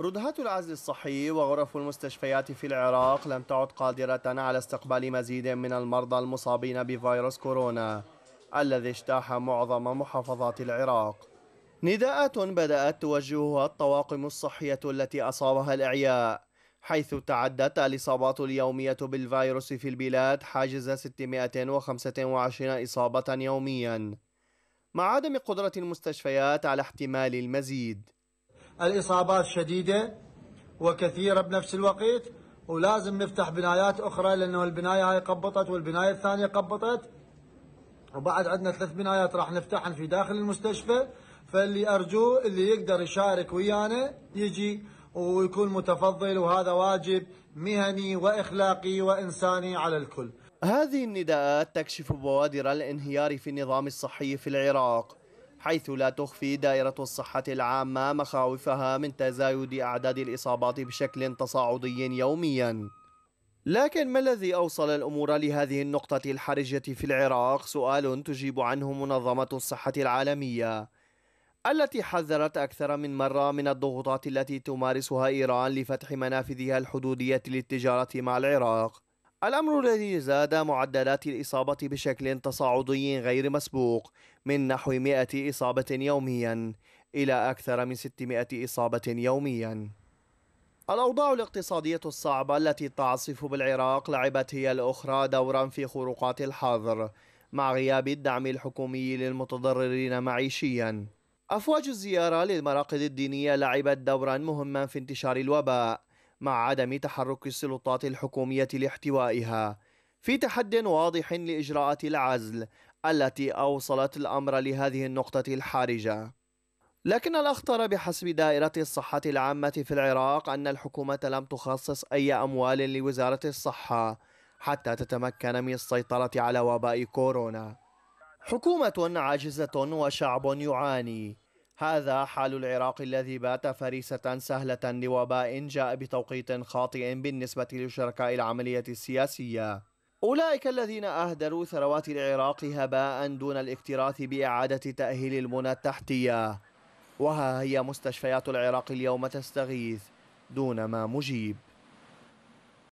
ردهات العزل الصحي وغرف المستشفيات في العراق لم تعد قادرة على استقبال مزيد من المرضى المصابين بفيروس كورونا الذي اجتاح معظم محافظات العراق نداءات بدأت توجهها الطواقم الصحية التي أصابها الإعياء حيث تعدت الإصابات اليومية بالفيروس في البلاد حاجز 625 إصابة يوميا مع عدم قدرة المستشفيات على احتمال المزيد الإصابات شديدة وكثيرة بنفس الوقت ولازم نفتح بنايات أخرى لأنه البناية هاي قبطت والبناية الثانية قبطت وبعد عندنا ثلاث بنايات راح نفتحن في داخل المستشفى فاللي أرجوه اللي يقدر يشارك ويانا يجي ويكون متفضل وهذا واجب مهني وإخلاقي وإنساني على الكل هذه النداءات تكشف بوادر الانهيار في النظام الصحي في العراق حيث لا تخفي دائرة الصحة العامة مخاوفها من تزايد أعداد الإصابات بشكل تصاعدي يومياً. لكن ما الذي أوصل الأمور لهذه النقطة الحرجة في العراق؟ سؤال تجيب عنه منظمة الصحة العالمية التي حذرت أكثر من مرة من الضغوطات التي تمارسها إيران لفتح منافذها الحدودية للتجارة مع العراق الأمر الذي زاد معدلات الإصابة بشكل تصاعدي غير مسبوق من نحو 100 إصابة يوميا إلى أكثر من 600 إصابة يوميا الأوضاع الاقتصادية الصعبة التي تعصف بالعراق لعبت هي الأخرى دورا في خروقات الحظر مع غياب الدعم الحكومي للمتضررين معيشيا أفواج الزيارة للمراقد الدينية لعبت دورا مهما في انتشار الوباء مع عدم تحرك السلطات الحكومية لاحتوائها في تحد واضح لإجراءات العزل التي أوصلت الأمر لهذه النقطة الحرجة لكن الأخطر بحسب دائرة الصحة العامة في العراق أن الحكومة لم تخصص أي أموال لوزارة الصحة حتى تتمكن من السيطرة على وباء كورونا حكومة عاجزة وشعب يعاني هذا حال العراق الذي بات فريسة سهلة لوباء جاء بتوقيت خاطئ بالنسبة لشركاء العملية السياسية أولئك الذين أهدروا ثروات العراق هباء دون الاكتراث بإعادة تأهيل البنى التحتية وها هي مستشفيات العراق اليوم تستغيث دون ما مجيب